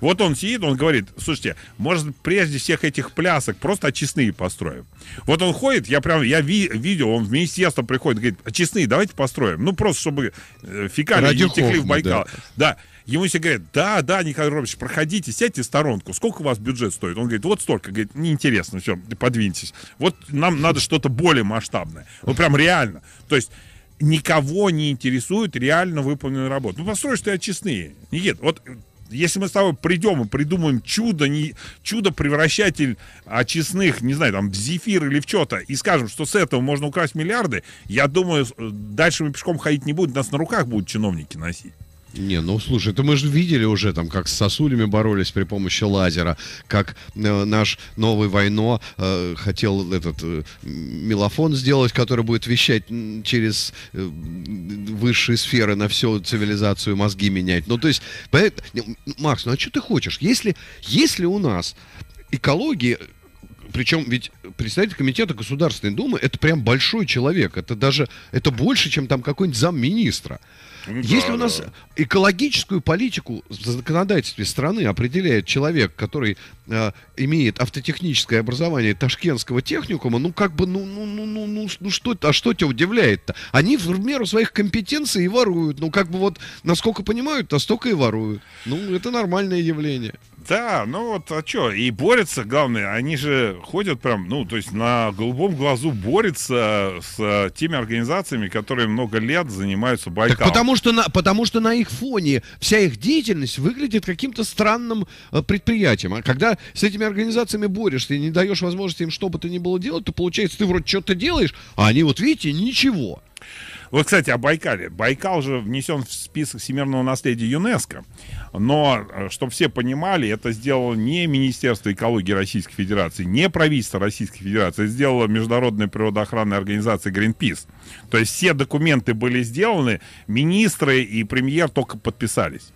S2: Вот он сидит, он говорит, слушайте, может, прежде всех этих плясок просто очистные построим. Вот он ходит, я прям, я ви, видел, он в министерство приходит, говорит, очистные давайте построим. Ну, просто, чтобы э, фекалии Ради не текли в Байкал. Да. да. Ему все говорят, да, да, Николай Робович, проходите, сядьте в сторонку. Сколько у вас бюджет стоит? Он говорит, вот столько. Говорит, неинтересно, все, подвиньтесь. Вот нам надо что-то более масштабное. Ну, прям реально. То есть никого не интересует реально выполненная работа. Ну, построишь ты очистные. Никит, вот если мы с тобой придем и придумаем чудо, не, чудо-превращатель очистных, не знаю, там, в зефир или в что-то, и скажем, что с этого можно украсть миллиарды, я думаю, э, дальше мы пешком
S1: ходить не будем, нас на руках будут чиновники носить. Не, ну слушай, это мы же видели уже там, как с сосулями боролись при помощи лазера, как э, наш новый Войно э, хотел этот э, мелофон сделать, который будет вещать через э, высшие сферы на всю цивилизацию мозги менять. Ну то есть, понятно, Макс, ну а что ты хочешь? Если, если у нас экология причем ведь председатель комитета Государственной Думы это прям большой человек. Это даже это больше, чем там какой-нибудь замминистра. министра ну, не Если у нас да. экологическую политику в законодательстве страны определяет человек, который э, имеет автотехническое образование ташкентского техникума, ну как бы, ну, ну, ну, ну, ну, ну что, а что тебя удивляет-то? Они в меру своих компетенций и воруют. Ну как бы вот, насколько понимают, настолько и воруют. Ну это нормальное явление.
S2: Да, ну вот, а что, и борются, главное, они же ходят прям, ну, то есть на голубом глазу борются с э, теми организациями, которые много лет занимаются Байкалом.
S1: Так потому что на, потому что на их фоне вся их деятельность выглядит каким-то странным э, предприятием. А когда с этими организациями борешься и не даешь возможности им что бы то ни было делать, то получается ты вроде что-то делаешь, а они вот видите, ничего. Вот, кстати, о
S2: Байкале. Байкал же внесен в список всемирного наследия ЮНЕСКо. Но, э, чтобы все понимали, это сделало не Министерство экологии Российской Федерации, не правительство Российской Федерации, это сделала Международная природоохранная организация Greenpeace. То есть все документы были сделаны, министры и премьер только подписались.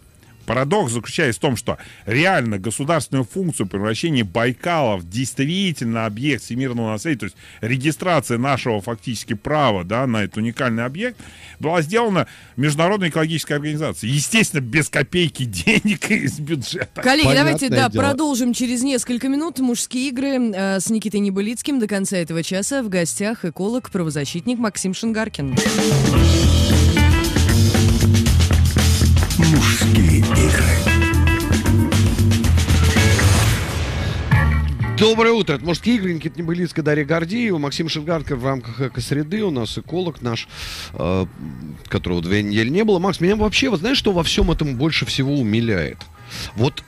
S2: Парадокс заключается в том, что реально государственную функцию превращения Байкала в действительно объект всемирного наследия, то есть регистрация нашего фактически права да, на этот уникальный объект, была сделана Международной экологической организацией. Естественно, без копейки [laughs] денег из бюджета.
S3: Коллеги, Понятное давайте да, продолжим через несколько минут мужские игры э, с Никитой Небылицким. До конца этого часа в гостях эколог, правозащитник Максим Шингаркин.
S1: Мужские Доброе утро. Это мужские игры. Никита Небылицкая, Дарья Гордеева. Максим Шингарков в рамках «Эко-среды». У нас эколог наш, э, которого две недели не было. Макс, меня вообще, вот знаешь, что во всем этом больше всего умиляет? Вот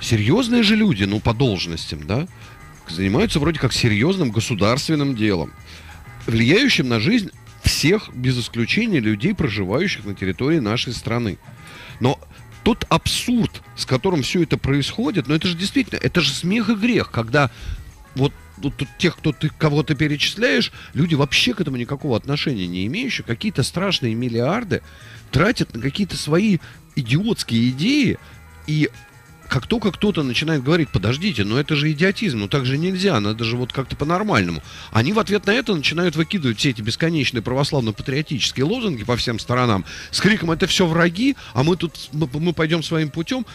S1: серьезные же люди, ну, по должностям, да, занимаются вроде как серьезным государственным делом, влияющим на жизнь всех, без исключения, людей, проживающих на территории нашей страны. Но тот абсурд, с которым все это происходит, но это же действительно, это же смех и грех, когда вот тут, тут тех, кто ты, кого то перечисляешь, люди вообще к этому никакого отношения не имеющие, какие-то страшные миллиарды тратят на какие-то свои идиотские идеи, и как только кто-то начинает говорить, подождите, ну это же идиотизм, ну так же нельзя, надо же вот как-то по-нормальному. Они в ответ на это начинают выкидывать все эти бесконечные православно-патриотические лозунги по всем сторонам с криком «это все враги, а мы тут, мы, мы пойдем своим путем».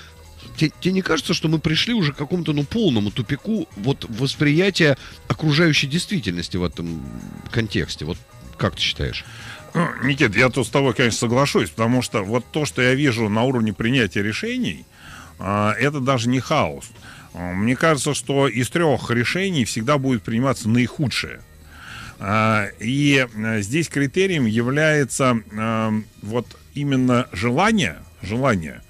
S1: Тебе, тебе не кажется, что мы пришли уже к какому-то ну, полному тупику вот восприятия окружающей действительности в этом контексте? Вот как ты считаешь? Ну, Никит, я
S2: тут с тобой, конечно, соглашусь, потому что вот то, что я вижу на уровне принятия решений – а, это даже не хаос. А, мне кажется, что из трех решений всегда будет приниматься наихудшее. А, и здесь критерием является вот именно желание, желание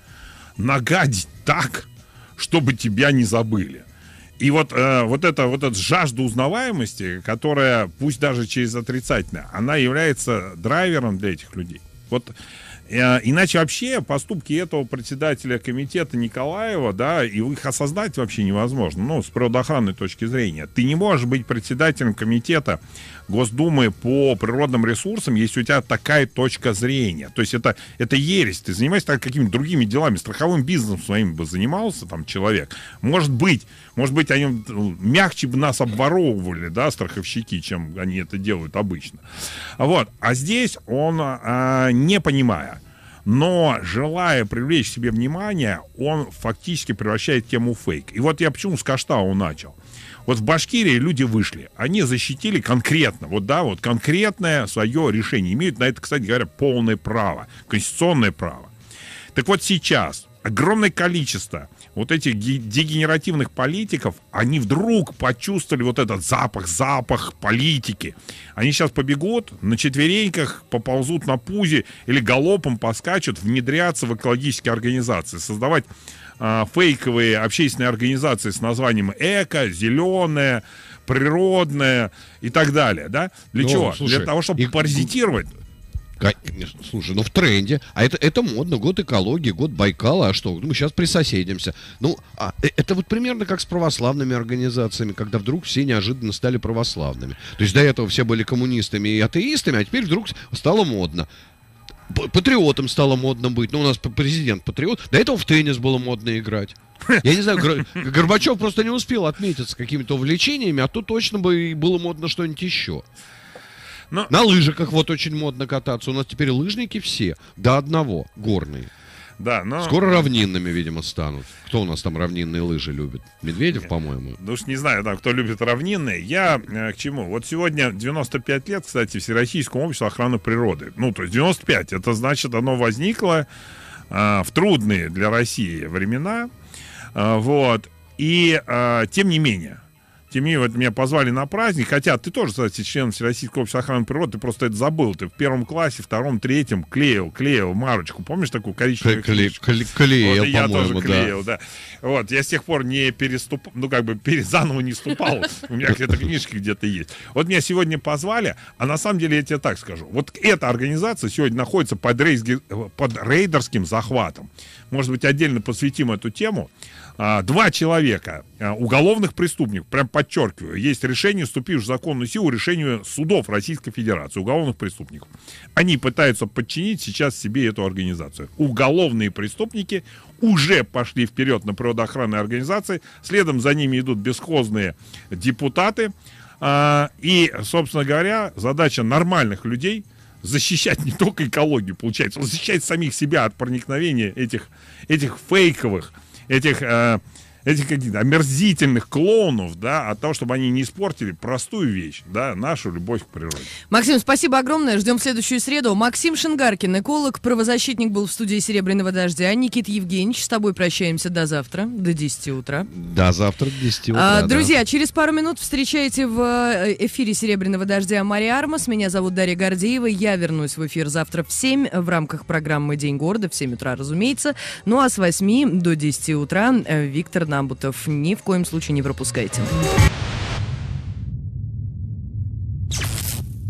S2: нагадить так, чтобы тебя не забыли. И вот, вот, эта, вот эта жажда узнаваемости, которая, пусть даже через отрицательное, она является драйвером для этих людей. Вот Э, иначе вообще поступки этого председателя комитета Николаева, да, и их осознать вообще невозможно, ну, с природоохранной точки зрения. Ты не можешь быть председателем комитета Госдумы по природным ресурсам, если у тебя такая точка зрения. То есть это, это ересь. Ты занимаешься так, какими-то другими делами, страховым бизнесом своим бы занимался там человек. Может быть, может быть, они ну, мягче бы нас обворовывали, да, страховщики, чем они это делают обычно. Вот. А здесь он а, не понимая, но желая привлечь себе внимание, он фактически превращает тему в фейк. И вот я почему с Каштау начал. Вот в Башкирии люди вышли, они защитили конкретно, вот да, вот конкретное свое решение. Имеют на это, кстати говоря, полное право, конституционное право. Так вот сейчас огромное количество вот этих дегенеративных политиков, они вдруг почувствовали вот этот запах, запах политики. Они сейчас побегут на четвереньках, поползут на пузе или галопом поскачут, внедряться в экологические организации, создавать э, фейковые общественные организации с названием «Эко», «Зеленое», природное
S1: и так далее, да? Для Но, ну, чего? Слушай, Для того,
S2: чтобы и... паразитировать
S1: слушай, ну в тренде. А это, это модно. Год экологии, год Байкала. А что? Ну, мы сейчас присоседимся. Ну, а, э, это вот примерно как с православными организациями, когда вдруг все неожиданно стали православными. То есть до этого все были коммунистами и атеистами, а теперь вдруг стало модно патриотом стало модно быть. Ну, у нас президент патриот. До этого в теннис было модно играть. Я не знаю, Горбачев просто не успел отметиться какими-то увлечениями, а то точно бы и было модно что-нибудь еще. Но... На лыжах, вот очень модно кататься. У нас теперь лыжники все до одного горные. Да, но... Скоро равнинными, видимо, станут. Кто у нас там равнинные лыжи любит? Медведев, по-моему. Ну уж не знаю, да, кто любит равнинные. Я
S2: э, к чему? Вот сегодня 95 лет, кстати, Всероссийскому обществу охраны природы. Ну, то есть 95. Это значит, оно возникло э, в трудные для России времена. Э, вот. И э, тем не менее, тем не менее, вот меня позвали на праздник, хотя ты тоже, кстати, член Всероссийского общества охраны природы, ты просто это забыл. Ты в первом классе, втором, третьем клеил, клеил марочку. Помнишь такую коричневую Кле
S1: кле Клеил, вот, я тоже клеил, да.
S2: да. Вот, я с тех пор не переступал, ну, как бы перезаново не ступал. У меня где-то книжки где-то есть. Вот меня сегодня позвали, а на самом деле я тебе так скажу. Вот эта организация сегодня находится под, э, рейдерским захватом. Может быть, отдельно посвятим эту тему. А, два человека, а, уголовных преступников, прям подчеркиваю, есть решение, вступившее в законную силу, решение судов Российской Федерации, уголовных преступников. Они пытаются подчинить сейчас себе эту организацию. Уголовные преступники уже пошли вперед на природоохранные организации, следом за ними идут бесхозные депутаты. А, и, собственно говоря, задача нормальных людей – защищать не только экологию, получается, защищать самих себя от проникновения этих, этих фейковых, этих э, этих каких-то омерзительных клоунов, да, от того, чтобы они не испортили простую вещь, да, нашу любовь к природе.
S3: Максим, спасибо огромное. Ждем следующую среду. Максим Шингаркин, эколог, правозащитник был в студии «Серебряного дождя». Никит Евгеньевич, с тобой прощаемся до завтра, до 10 утра. До завтра, до 10 утра, а, да. Друзья, через пару минут встречаете в э, эфире «Серебряного дождя» Мария Армас. Меня зовут Дарья Гордеева. Я вернусь в эфир завтра в 7 в рамках программы «День города» в 7 утра, разумеется. Ну а с 8 до 10 утра э, Виктор Нарбутов. Ни в коем случае не пропускайте.